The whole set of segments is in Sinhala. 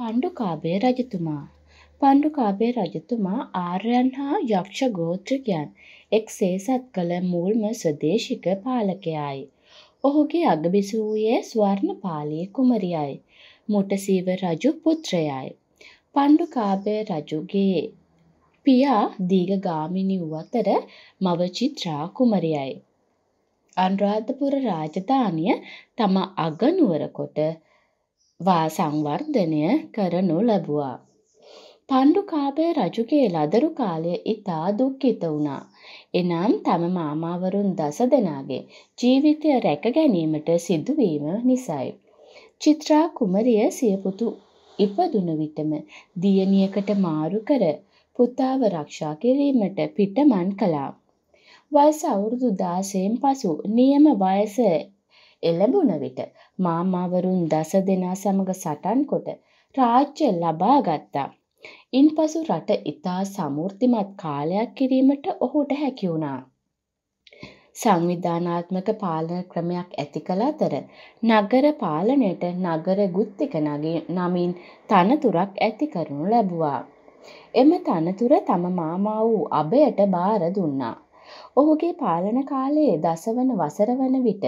පණ්ඩුකාභය රජතුමා පණ්ඩුකාභය රජතුමා ආර්යන් හා යක්ෂ ගෝත්‍රිකයන් එක් සේසත් කළ මුල්ම ස්වදේශික පාලකයායි. ඔහුගේ අගබිසු වූයේ ස්වර්ණපාලී කුමරියයි. මුටසීව රජු පුත්‍රයයි. පණ්ඩුකාභය රජුගේ පියා දීගගාමිනි වූ අතර මව චිත්‍රා කුමරියයි. අනුරාධපුර රාජධානිය තම අගනුවර කොට වා සංවර්ධනය කරනු ලැබුවා. පණ්ඩුකාභය රජුගේ ලදරු කාලය ඉතා දුක්ඛිත වුණා. එනම් තම මාමාවරුන් දස දෙනාගේ ජීවිතය රැක ගැනීමට සිදුවීම නිසයි. චිත්‍රා කුමරිය සියපුතු ඉපදුන විටම දියණියකට මාරු කර පුතාව රක්ෂා කිරීමට පිටමන් කළා. වයස අවුරුදු 16න් පසු නියම වයස එළඹුණ විට මාමාවරුන් දස දෙනා සමග සටන් කොට රාජ්‍ය ලබා ගත්තා. ඉන්පසු රට ඉතා සමෘද්ධිමත් කාලයක් කිරීමට ඔහුට හැකි වුණා. සංවිධානාත්මක පාලන ක්‍රමයක් ඇති කළ අතර නගර පාලනයට නගර ගුත්තික නමින් තනතුරක් ඇති කරනු ලැබුවා. එම තනතුර තම මාමා වූ අබයට බාර දුන්නා. ඔහුගේ පාලන කාලයේ දසවන වසර වන විට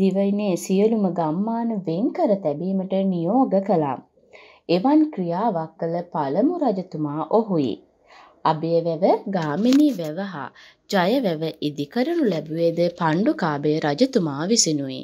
දිවයිනේ සියලුම ගම්මාන වෙන් කර තැබීමට නියෝග කළාම්. එවන් ක්‍රියාවක් කළ පළමු රජතුමා ඔහුයි. අභයවැව ගාමිණී වැවහා ජයවැව ඉදිකරනු ලැබුවේද පණ්ඩුකාබය රජතුමා විසිනුයි.